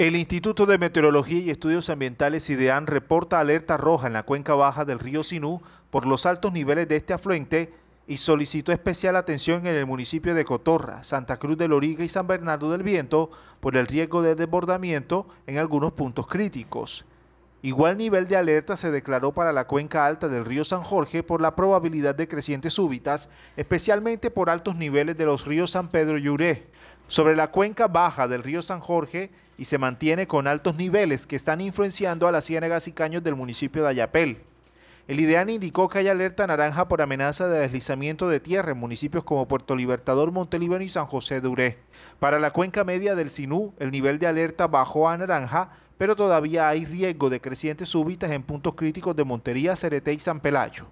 El Instituto de Meteorología y Estudios Ambientales IDEAN reporta alerta roja en la cuenca baja del río Sinú por los altos niveles de este afluente y solicitó especial atención en el municipio de Cotorra, Santa Cruz del Loriga y San Bernardo del Viento por el riesgo de desbordamiento en algunos puntos críticos. Igual nivel de alerta se declaró para la cuenca alta del río San Jorge por la probabilidad de crecientes súbitas, especialmente por altos niveles de los ríos San Pedro y Uré. Sobre la cuenca baja del río San Jorge y se mantiene con altos niveles que están influenciando a las ciénagas y caños del municipio de Ayapel. El IDEAN indicó que hay alerta naranja por amenaza de deslizamiento de tierra en municipios como Puerto Libertador, Montelíbano y San José de Uré. Para la cuenca media del Sinú, el nivel de alerta bajó a naranja, pero todavía hay riesgo de crecientes súbitas en puntos críticos de Montería, Cereté y San Pelayo.